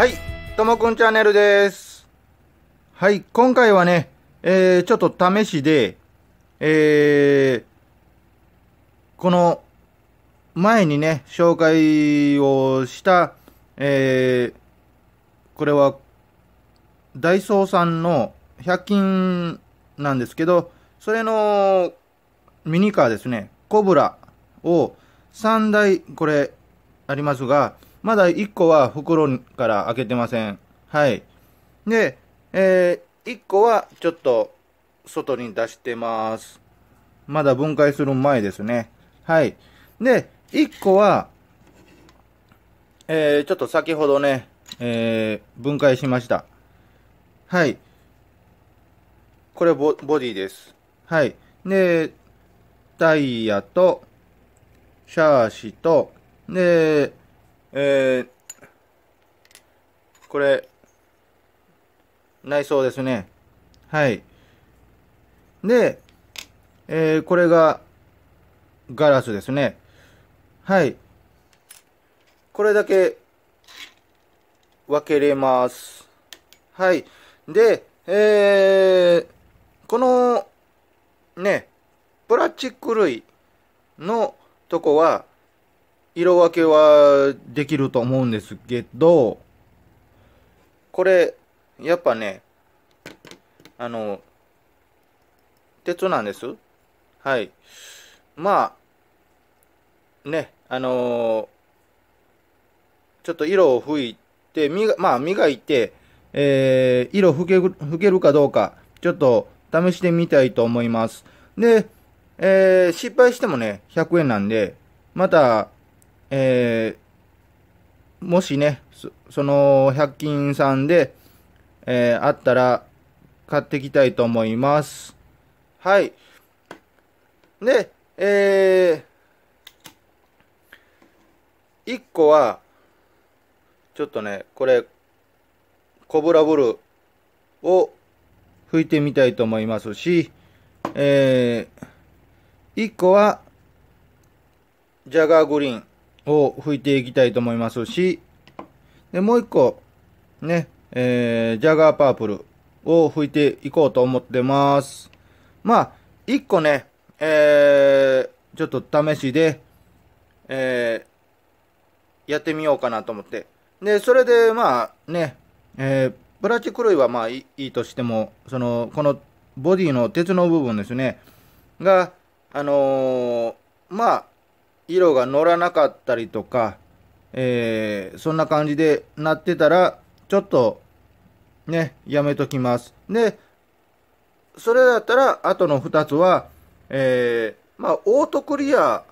はい、ともくんチャンネルです。はい、今回はね、えー、ちょっと試しで、えー、この、前にね、紹介をした、えー、これは、ダイソーさんの100均なんですけど、それのミニカーですね、コブラを3台、これ、ありますが、まだ1個は袋から開けてません。はい。で、えー、1個はちょっと外に出してます。まだ分解する前ですね。はい。で、1個は、えー、ちょっと先ほどね、えー、分解しました。はい。これボ、ボディです。はい。で、タイヤと、シャーシと、で、えー、これ、内装ですね。はい。で、えー、これが、ガラスですね。はい。これだけ、分けれます。はい。で、えー、この、ね、プラスチック類のとこは、色分けはできると思うんですけど、これ、やっぱね、あの、鉄なんです。はい。まあ、ね、あのー、ちょっと色を拭いて、みがまあ、磨いて、えー、色拭け拭けるかどうか、ちょっと試してみたいと思います。で、えー、失敗してもね、100円なんで、また、えー、もしね、その100均さんで、えー、あったら買ってきたいと思います。はい。で、えー、1個は、ちょっとね、これ、コブラブルを拭いてみたいと思いますし、えー、1個は、ジャガーグリーン。を拭いていきたいと思いますし、で、もう一個、ね、えー、ジャガーパープルを拭いていこうと思ってます。まあ、一個ね、えー、ちょっと試しで、えー、やってみようかなと思って。で、それで、まあね、えー、プラチック類はまあいいとしても、その、このボディの鉄の部分ですね、が、あのー、まあ、色が乗らなかったりとか、えー、そんな感じでなってたら、ちょっと、ね、やめときます。で、それだったら、あとの2つは、えー、まあ、オートクリア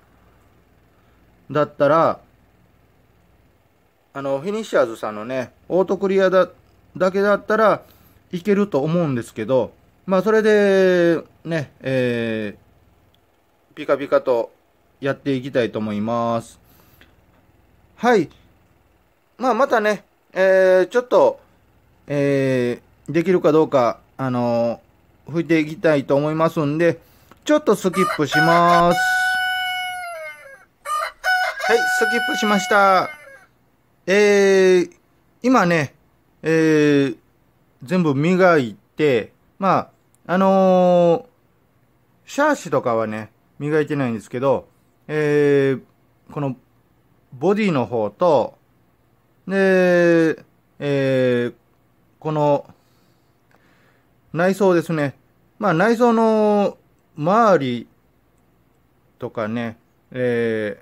だったら、あの、フィニッシャーズさんのね、オートクリアだ、だけだったらいけると思うんですけど、まあ、それで、ね、えー、ピカピカとやっていきたいと思います。はい。まあ、またね、えー、ちょっと、えー、できるかどうか、あのー、拭いていきたいと思いますんで、ちょっとスキップします。はい、スキップしました。えー、今ね、えー、全部磨いて、まあ、あのー、シャーシとかはね、磨いてないんですけど、えー、このボディの方と、で、えー、この内装ですね。まあ内装の周りとかね、え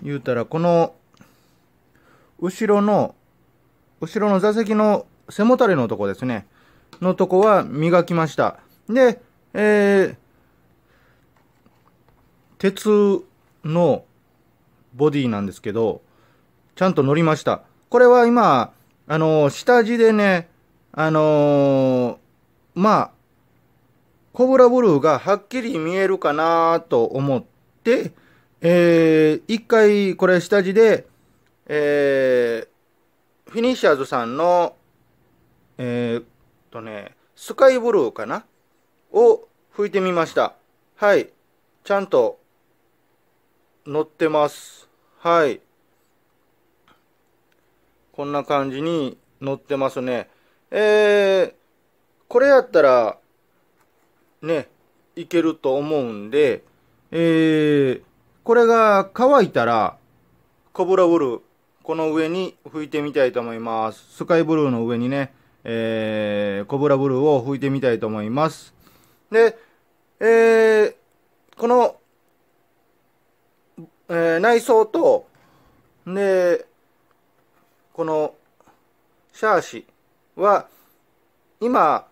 ー、言うたらこの後ろの、後ろの座席の背もたれのとこですね。のとこは磨きました。で、えー、鉄のボディなんですけど、ちゃんと乗りました。これは今、あのー、下地でね、あのー、まあ、コブラブルーがはっきり見えるかなと思って、えー、一回これ下地で、えー、フィニッシャーズさんの、えー、とね、スカイブルーかなを拭いてみました。はい。ちゃんと載ってますはいこんな感じに載ってますねえー、これやったらねいけると思うんでえー、これが乾いたらコブラブルーこの上に拭いてみたいと思いますスカイブルーの上にねえー、コブラブルーを拭いてみたいと思いますでえー、このえー、内装と、で、この、シャーシは、今、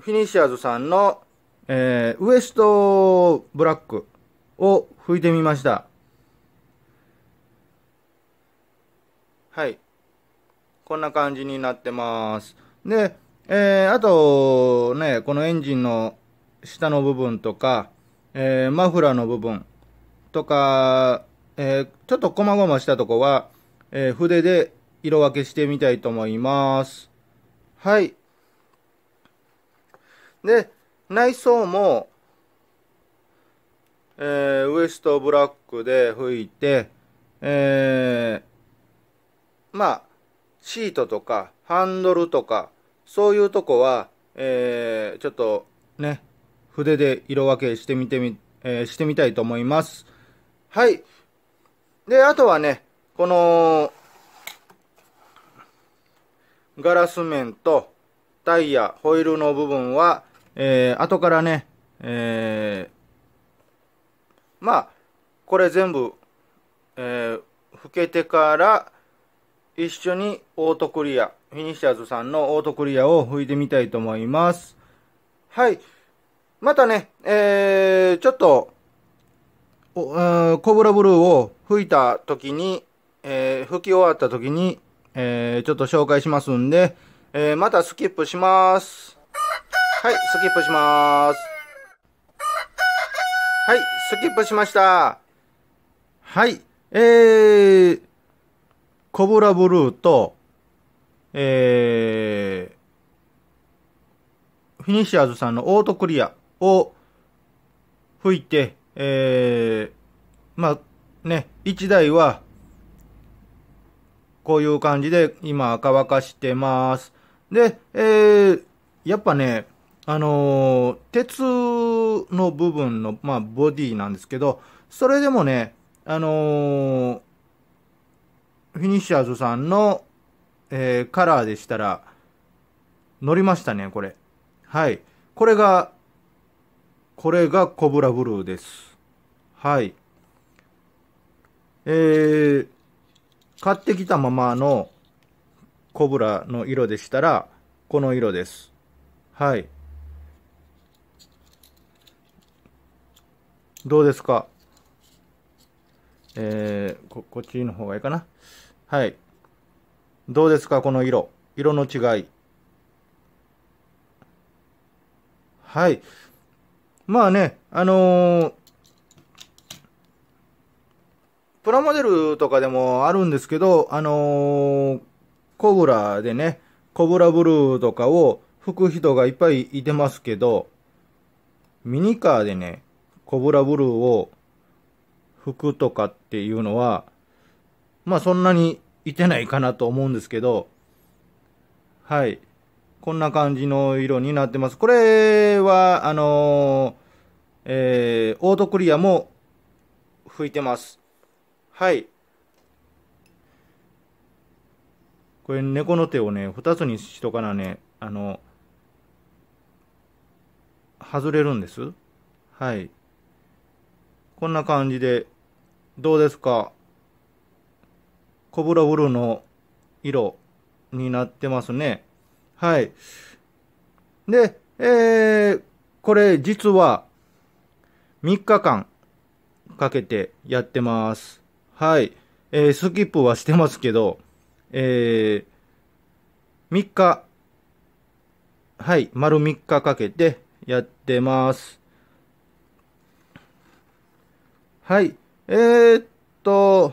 フィニッシャーズさんの、えー、ウエストブラックを拭いてみました。はい。こんな感じになってます。で、えー、あと、ね、このエンジンの下の部分とか、えー、マフラーの部分、とか、えー、ちょっと細々したとこは、えー、筆で色分けしてみたいと思います。はい。で、内装も、えー、ウエストブラックで拭いて、えー、まあ、シートとか、ハンドルとか、そういうとこは、えー、ちょっとね、筆で色分けしてみてみ、えー、してみたいと思います。はい。で、あとはね、この、ガラス面とタイヤ、ホイールの部分は、えー、後からね、えー、まあ、これ全部、えー、拭けてから、一緒にオートクリア、フィニッシャーズさんのオートクリアを拭いてみたいと思います。はい。またね、えー、ちょっと、コブラブルーを吹いた時に、えー、吹き終わった時に、えー、ちょっと紹介しますんで、えー、またスキップします。はい、スキップします。はい、スキップしました。はい、えー、コブラブルーと、えー、フィニッシャーズさんのオートクリアを吹いて、えー、まあね、1台は、こういう感じで今乾かしてます。で、えー、やっぱね、あのー、鉄の部分の、まあ、ボディなんですけど、それでもね、あのー、フィニッシャーズさんの、えー、カラーでしたら、乗りましたね、これ。はい。これが、これがコブラブルーです。はい。えー、買ってきたままのコブラの色でしたら、この色です。はい。どうですかえー、こ、こっちの方がいいかな。はい。どうですかこの色。色の違い。はい。まあね、あのー、プラモデルとかでもあるんですけど、あのー、コブラでね、コブラブルーとかを吹く人がいっぱいいてますけど、ミニカーでね、コブラブルーを吹くとかっていうのは、まあそんなにいてないかなと思うんですけど、はい。こんな感じの色になってます。これは、あのーえー、オートクリアも拭いてます。はい。これ、猫の手をね、二つにしとかなね、あの、外れるんです。はい。こんな感じで、どうですかコブラブルーの色になってますね。はい。で、えー、これ実は、3日間かけてやってます。はい。えー、スキップはしてますけど、えー、3日、はい、丸3日かけてやってます。はい。えー、っと、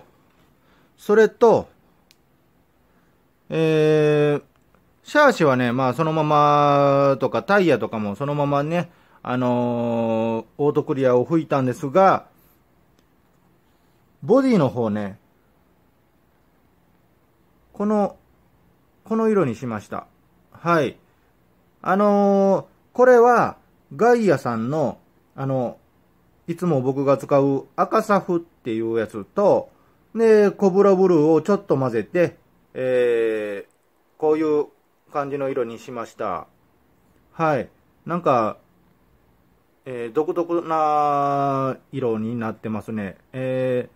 それと、えー、シャーシはね、まあそのままとかタイヤとかもそのままね、あのー、オートクリアを吹いたんですが、ボディの方ね、この、この色にしました。はい。あのー、これは、ガイアさんの、あの、いつも僕が使う赤サフっていうやつと、で、コブラブルーをちょっと混ぜて、えー、こういう感じの色にしました。はい。なんか、えー、独特な色になってますね。え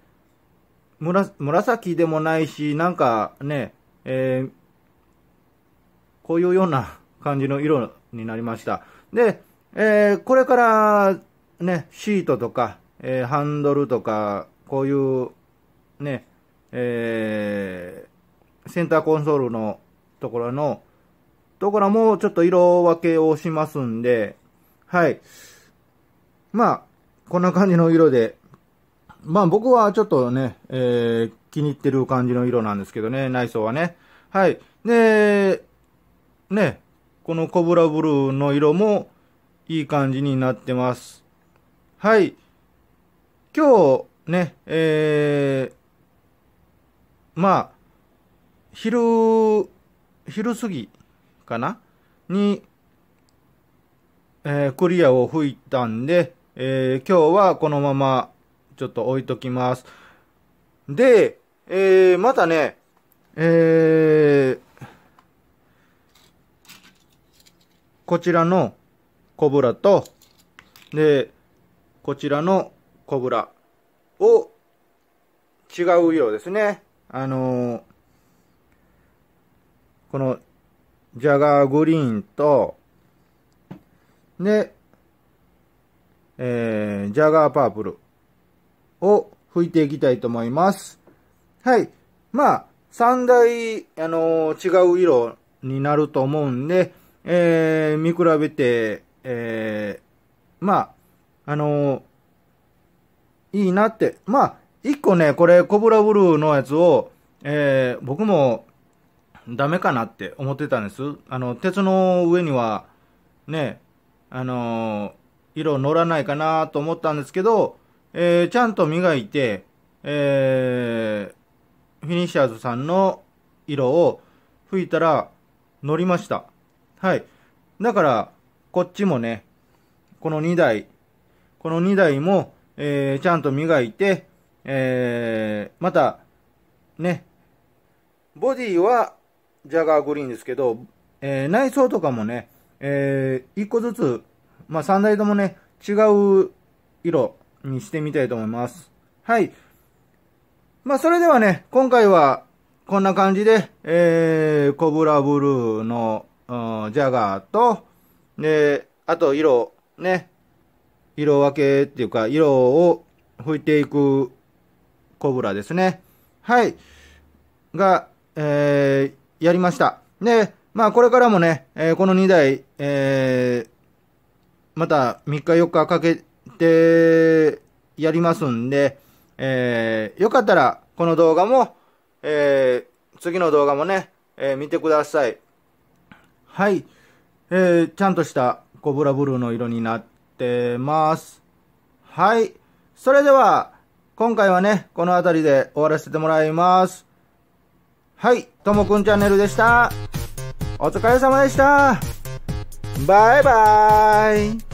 ー、紫でもないし、なんかね、えー、こういうような感じの色になりました。で、えー、これからね、シートとか、えー、ハンドルとか、こういうね、えー、センターコンソールのところの、ところもちょっと色分けをしますんで、はい。まあ、こんな感じの色で、まあ僕はちょっとね、えー、気に入ってる感じの色なんですけどね、内装はね。はい。で、ね、このコブラブルーの色もいい感じになってます。はい。今日ね、えー、まあ、昼、昼過ぎかなに、えー、クリアを吹いたんで、えー、今日はこのままちょっと置いときます。で、えー、またね、えー、こちらのコブラと、で、こちらのコブラを違うようですね。あのー、このジャガーグリーンと、で、えー、ジャガーパープルを拭いていきたいと思います。はい。まあ、三大、あのー、違う色になると思うんで、えー、見比べて、えー、まあ、あのー、いいなって。まあ、一個ね、これ、コブラブルーのやつを、えー、僕も、ダメかなって思ってたんです。あの、鉄の上には、ね、あの色乗らないかなと思ったんですけど、えー、ちゃんと磨いて、えー、フィニッシャーズさんの色を吹いたら乗りました。はい。だから、こっちもね、この2台、この2台も、えー、ちゃんと磨いて、えー、また、ね、ボディはジャガーグリーンですけど、えー、内装とかもね、えー、1個ずつまあ、3台ともね、違う色にしてみたいと思います。はい。まあ、それではね、今回はこんな感じで、えー、コブラブルーの、うん、ジャガーと、で、あと色、ね、色分けっていうか、色を拭いていくコブラですね。はい。が、えー、やりました。で、まあこれからもね、えー、この2台、えー、また3日4日かけてやりますんで、えー、よかったらこの動画も、えー、次の動画もね、えー、見てください。はい、えー、ちゃんとしたコブラブルーの色になってます。はい、それでは今回はね、この辺りで終わらせてもらいます。はい、ともくんチャンネルでした。お疲れ様でした。拜拜。